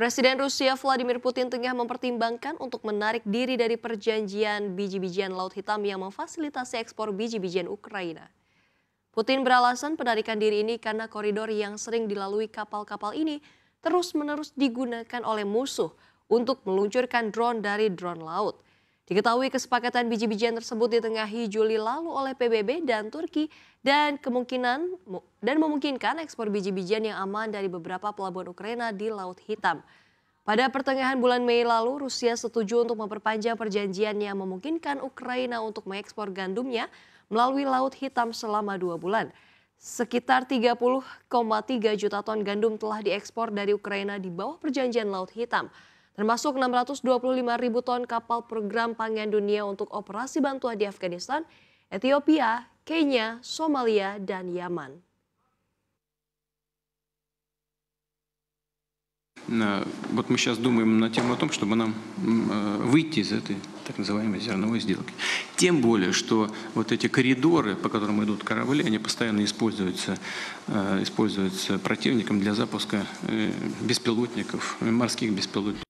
Presiden Rusia Vladimir Putin tengah mempertimbangkan untuk menarik diri dari perjanjian biji-bijian laut hitam yang memfasilitasi ekspor biji-bijian Ukraina. Putin beralasan penarikan diri ini karena koridor yang sering dilalui kapal-kapal ini terus-menerus digunakan oleh musuh untuk meluncurkan drone dari drone laut. Diketahui kesepakatan biji-bijian tersebut ditengahi Juli lalu oleh PBB dan Turki dan kemungkinan dan memungkinkan ekspor biji-bijian yang aman dari beberapa pelabuhan Ukraina di Laut Hitam. Pada pertengahan bulan Mei lalu, Rusia setuju untuk memperpanjang perjanjian yang memungkinkan Ukraina untuk mengekspor gandumnya melalui Laut Hitam selama dua bulan. Sekitar 30,3 juta ton gandum telah diekspor dari Ukraina di bawah perjanjian Laut Hitam. termasuk 625 ribu ton kapal program pangan dunia untuk operasi bantuan di Afghanistan, Ethiopia, Kenya, Somalia, dan Yaman. Вот мы сейчас думаем на тему о том, чтобы нам э, выйти из этой так называемой зерновой сделки. Тем более, что вот эти коридоры, по которым идут корабли, они постоянно используются, э, используются противником для запуска э, беспилотников, морских беспилотников.